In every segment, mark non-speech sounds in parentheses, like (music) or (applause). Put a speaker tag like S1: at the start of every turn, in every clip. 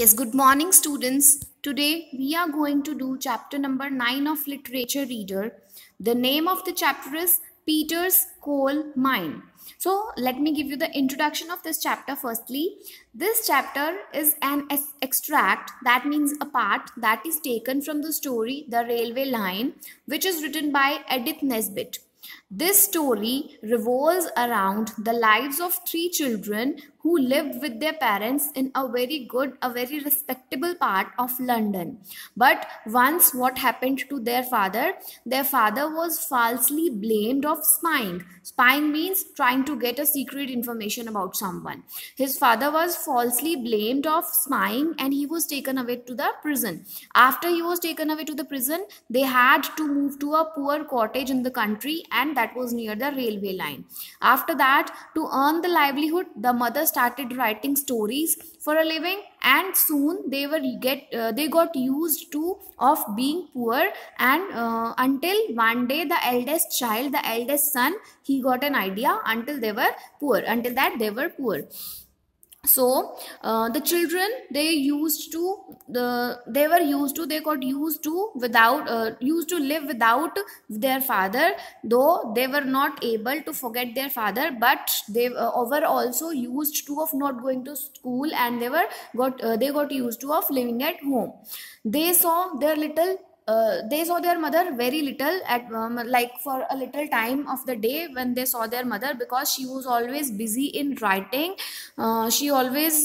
S1: Yes, good morning students. Today we are going to do chapter number 9 of literature reader. The name of the chapter is Peter's Coal Mine. So let me give you the introduction of this chapter firstly. This chapter is an extract that means a part that is taken from the story The Railway Line which is written by Edith Nesbit. This story revolves around the lives of three children who lived with their parents in a very good, a very respectable part of London. But once what happened to their father, their father was falsely blamed of spying. Spying means trying to get a secret information about someone. His father was falsely blamed of spying and he was taken away to the prison. After he was taken away to the prison, they had to move to a poor cottage in the country and that was near the railway line. After that, to earn the livelihood, the mother started writing stories for a living and soon they were get uh, they got used to of being poor and uh, until one day the eldest child the eldest son he got an idea until they were poor until that they were poor so uh, the children they used to the they were used to they got used to without uh, used to live without their father though they were not able to forget their father but they uh, were also used to of not going to school and they were got uh, they got used to of living at home they saw their little uh, they saw their mother very little at um, like for a little time of the day when they saw their mother because she was always busy in writing uh, she always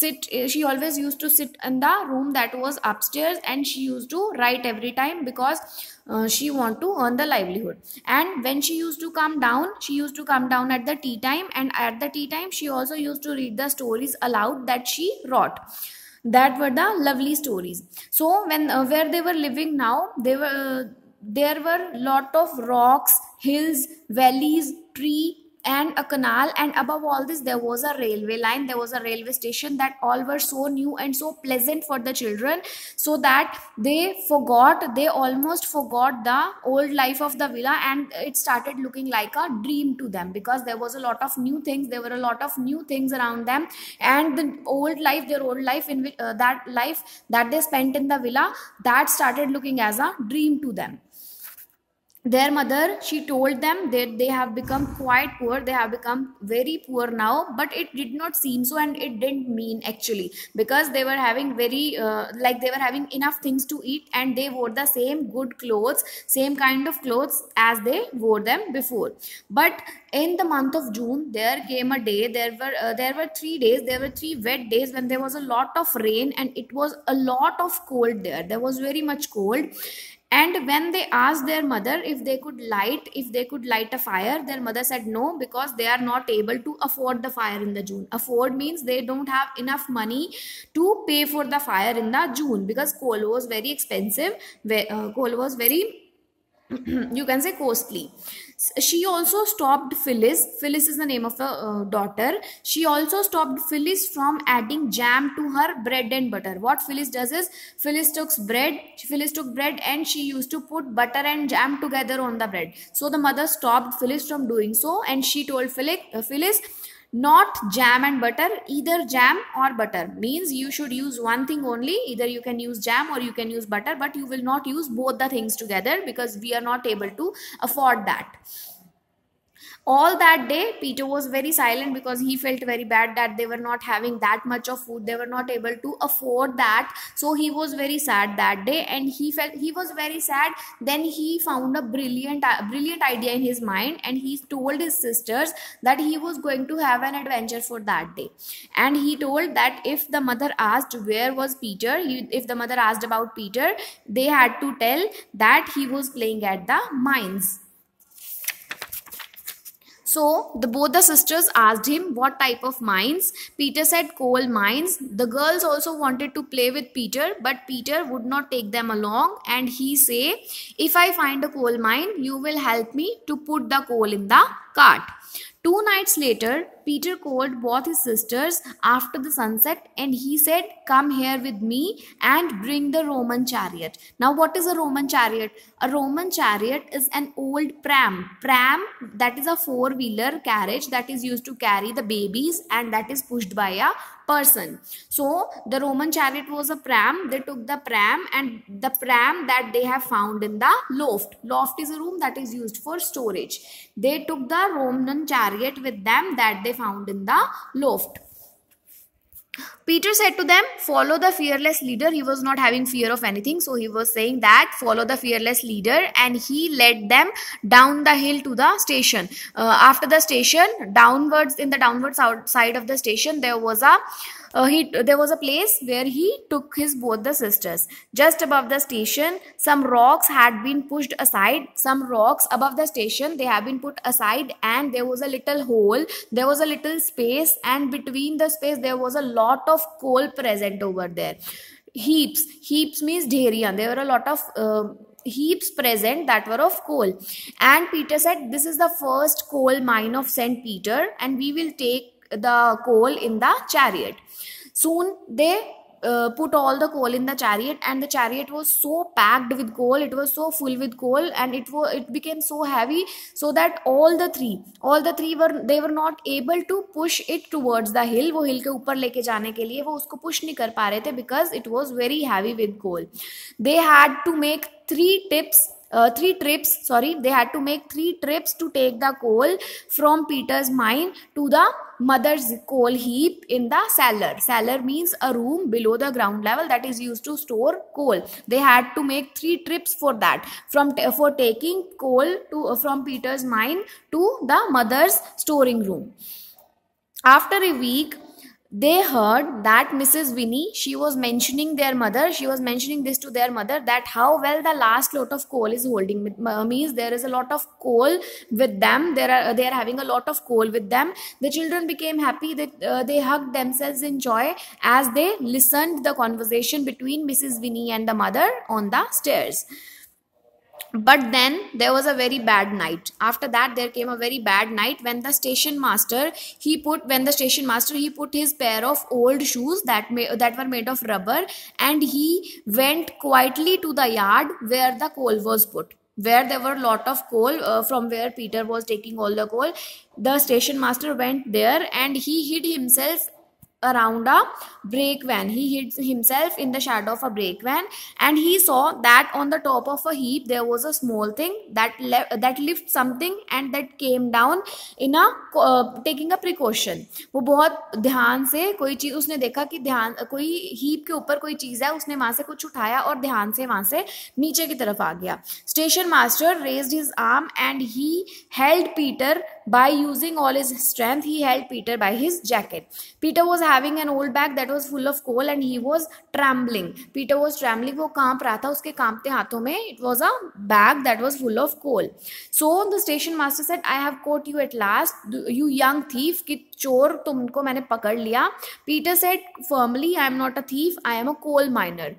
S1: sit she always used to sit in the room that was upstairs and she used to write every time because uh, she want to earn the livelihood and when she used to come down she used to come down at the tea time and at the tea time she also used to read the stories aloud that she wrote that were the lovely stories so when uh, where they were living now they were uh, there were lot of rocks hills valleys tree and a canal and above all this there was a railway line there was a railway station that all were so new and so pleasant for the children so that they forgot they almost forgot the old life of the villa and it started looking like a dream to them because there was a lot of new things there were a lot of new things around them and the old life their old life in uh, that life that they spent in the villa that started looking as a dream to them their mother she told them that they have become quite poor they have become very poor now but it did not seem so and it didn't mean actually because they were having very uh, like they were having enough things to eat and they wore the same good clothes same kind of clothes as they wore them before but in the month of june there came a day there were uh, there were 3 days there were 3 wet days when there was a lot of rain and it was a lot of cold there there was very much cold and when they asked their mother if they could light if they could light a fire their mother said no because they are not able to afford the fire in the june afford means they don't have enough money to pay for the fire in the june because coal was very expensive uh, coal was very (clears throat) you can say costly she also stopped phyllis phyllis is the name of a uh, daughter she also stopped phyllis from adding jam to her bread and butter what phyllis does is phyllis took bread phyllis took bread and she used to put butter and jam together on the bread so the mother stopped phyllis from doing so and she told phyllis, uh, phyllis not jam and butter either jam or butter means you should use one thing only either you can use jam or you can use butter but you will not use both the things together because we are not able to afford that all that day peter was very silent because he felt very bad that they were not having that much of food they were not able to afford that so he was very sad that day and he felt he was very sad then he found a brilliant brilliant idea in his mind and he told his sisters that he was going to have an adventure for that day and he told that if the mother asked where was peter he, if the mother asked about peter they had to tell that he was playing at the mines so the, both the sisters asked him what type of mines. Peter said coal mines. The girls also wanted to play with Peter but Peter would not take them along and he say if I find a coal mine you will help me to put the coal in the cart. Two nights later Peter called both his sisters after the sunset and he said, Come here with me and bring the Roman chariot. Now, what is a Roman chariot? A Roman chariot is an old pram. Pram, that is a four wheeler carriage that is used to carry the babies and that is pushed by a person. So, the Roman chariot was a pram. They took the pram and the pram that they have found in the loft. Loft is a room that is used for storage. They took the Roman chariot with them that they found in the loft. Peter said to them, Follow the fearless leader. He was not having fear of anything. So he was saying that, Follow the fearless leader. And he led them down the hill to the station. Uh, after the station, downwards, in the downwards outside of the station, there was a uh, he there was a place where he took his both the sisters just above the station some rocks had been pushed aside some rocks above the station they have been put aside and there was a little hole there was a little space and between the space there was a lot of coal present over there heaps heaps means dherian there were a lot of uh, heaps present that were of coal and peter said this is the first coal mine of st peter and we will take the coal in the chariot soon they uh, put all the coal in the chariot and the chariot was so packed with coal it was so full with coal and it was it became so heavy so that all the three all the three were they were not able to push it towards the hill वो hill के ऊपर लेके जाने के लिए वो उसको push नहीं कर पा रहे थे because it was very heavy with coal they had to make three tips uh, three trips sorry they had to make three trips to take the coal from peter's mine to the mother's coal heap in the cellar. Cellar means a room below the ground level that is used to store coal. They had to make three trips for that from for taking coal to from Peter's mine to the mother's storing room. After a week, they heard that Mrs. Winnie, she was mentioning their mother, she was mentioning this to their mother that how well the last lot of coal is holding uh, means there is a lot of coal with them. There are they are having a lot of coal with them. The children became happy that uh, they hugged themselves in joy as they listened the conversation between Mrs. Winnie and the mother on the stairs but then there was a very bad night after that there came a very bad night when the station master he put when the station master he put his pair of old shoes that may, that were made of rubber and he went quietly to the yard where the coal was put where there were a lot of coal uh, from where peter was taking all the coal the station master went there and he hid himself around a brake van. He hid himself in the shadow of a brake van and he saw that on the top of a heap there was a small thing that left that lifted something and that came down in a uh, taking a precaution. वो बहुत ध्यान से कोई चीज़ उसने देखा कि ध्यान कोई हीप के ऊपर कोई चीज़ है उसने वहाँ से कुछ उठाया और ध्यान से वहाँ से नीचे की तरफ आ गया station master raised his arm and he held Peter By using all his strength, he held Peter by his jacket. Peter was having an old bag that was full of coal and he was trembling. Peter was trembling. वो कांप रहा था उसके It was a bag that was full of coal. So the station master said, I have caught you at last. You young thief. चोर तुमको मैंने पकड़ लिया Peter said firmly I am not a thief I am a coal miner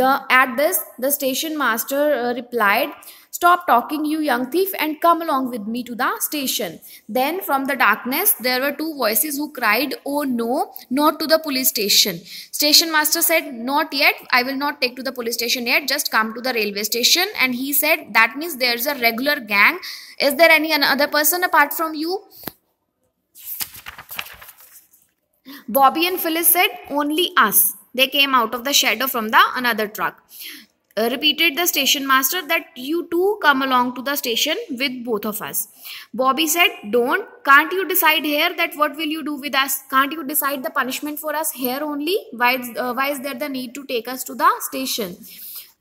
S1: the at this the station master replied stop talking you young thief and come along with me to the station then from the darkness there are two voices who cried oh no not to the police station station master said not yet I will not take to the police station yet just come to the railway station and he said that means there is a regular gang is there any other person apart from you Bobby and Phyllis said, Only us. They came out of the shadow from the another truck. Uh, repeated the station master that you two come along to the station with both of us. Bobby said, Don't. Can't you decide here that what will you do with us? Can't you decide the punishment for us here only? Why, uh, why is there the need to take us to the station?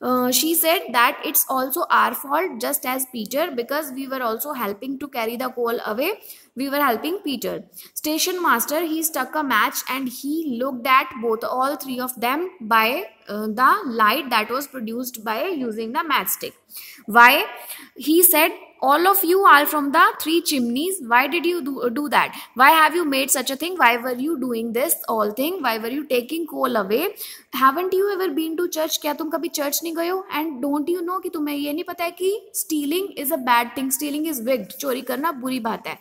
S1: Uh, she said that it's also our fault just as peter because we were also helping to carry the coal away we were helping peter station master he stuck a match and he looked at both all three of them by uh, the light that was produced by using the matchstick why he said all of you are from the three chimneys why did you do, do that why have you made such a thing why were you doing this all thing why were you taking coal away haven't you ever been to church क्या तुम कभी church नहीं गए हो and don't you know कि तुम्हें ये नहीं पता है कि stealing is a bad thing stealing is wicked चोरी करना बुरी बात है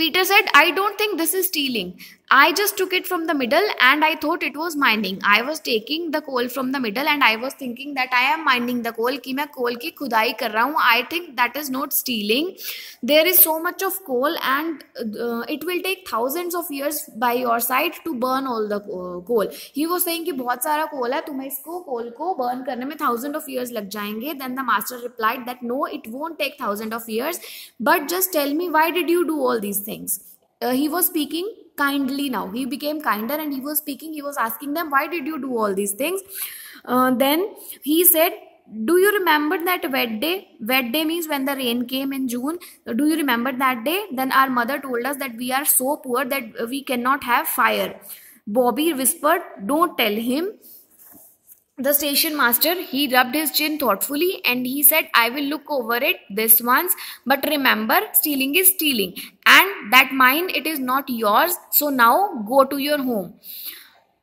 S1: Peter said, I don't think this is stealing. I just took it from the middle and I thought it was mining. I was taking the coal from the middle and I was thinking that I am mining the coal. Ki main coal ki khudai kar raha I think that is not stealing. There is so much of coal and uh, it will take thousands of years by your side to burn all the uh, coal. He was saying ki bahut sara coal hai. Tumhe isko coal ko burn karne mein thousands of years lag jayenge. Then the master replied that no, it won't take thousands of years. But just tell me why did you do all these things? Uh, he was speaking kindly now he became kinder and he was speaking he was asking them why did you do all these things uh, then he said do you remember that wet day wet day means when the rain came in june do you remember that day then our mother told us that we are so poor that we cannot have fire bobby whispered don't tell him the station master, he rubbed his chin thoughtfully and he said, I will look over it this once, but remember, stealing is stealing, and that mine, it is not yours, so now go to your home.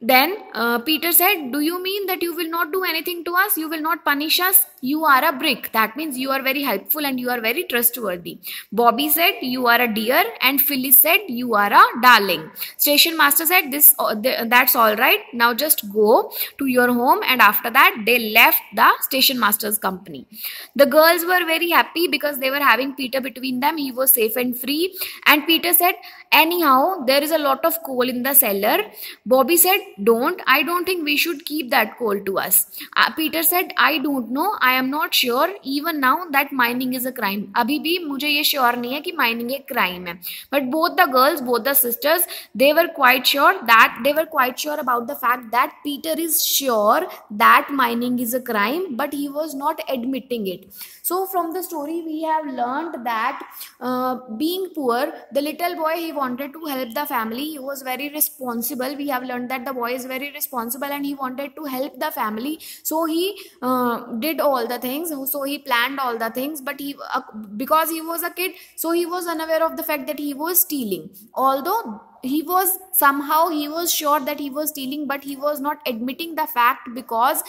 S1: Then uh, Peter said, Do you mean that you will not do anything to us? You will not punish us? you are a brick. That means you are very helpful and you are very trustworthy. Bobby said, you are a dear. And Phyllis said, you are a darling. Station master said, this, uh, that's all right. Now just go to your home. And after that, they left the station master's company. The girls were very happy because they were having Peter between them. He was safe and free. And Peter said, anyhow, there is a lot of coal in the cellar. Bobby said, don't. I don't think we should keep that coal to us. Uh, Peter said, I don't know. I I am not sure even now that mining is a crime अभी भी मुझे ये sure नहीं है कि mining एक क्राइम है but both the girls both the sisters they were quite sure that they were quite sure about the fact that Peter is sure that mining is a crime but he was not admitting it so from the story we have learned that uh, being poor the little boy he wanted to help the family he was very responsible we have learned that the boy is very responsible and he wanted to help the family so he uh, did all all the things so he planned all the things but he uh, because he was a kid so he was unaware of the fact that he was stealing although he was somehow he was sure that he was stealing but he was not admitting the fact because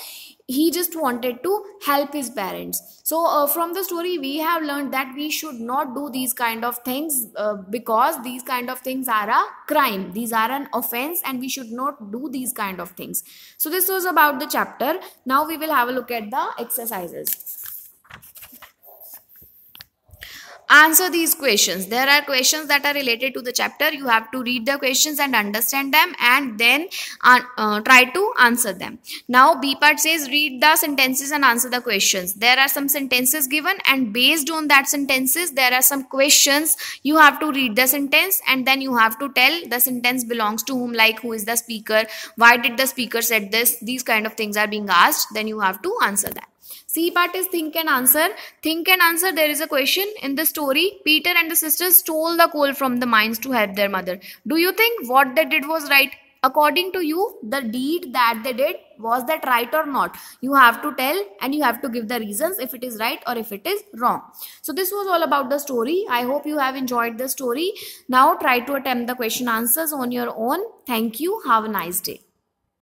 S1: he just wanted to help his parents so uh, from the story we have learned that we should not do these kind of things uh, because these kind of things are a crime these are an offense and we should not do these kind of things so this was about the chapter now we will have a look at the exercises answer these questions. There are questions that are related to the chapter. You have to read the questions and understand them and then uh, uh, try to answer them. Now B part says read the sentences and answer the questions. There are some sentences given and based on that sentences there are some questions. You have to read the sentence and then you have to tell the sentence belongs to whom like who is the speaker. Why did the speaker said this? These kind of things are being asked. Then you have to answer that. C part is think and answer. Think and answer. There is a question in the story. Peter and the sisters stole the coal from the mines to help their mother. Do you think what they did was right? According to you, the deed that they did was that right or not? You have to tell and you have to give the reasons if it is right or if it is wrong. So, this was all about the story. I hope you have enjoyed the story. Now, try to attempt the question answers on your own. Thank you. Have a nice day.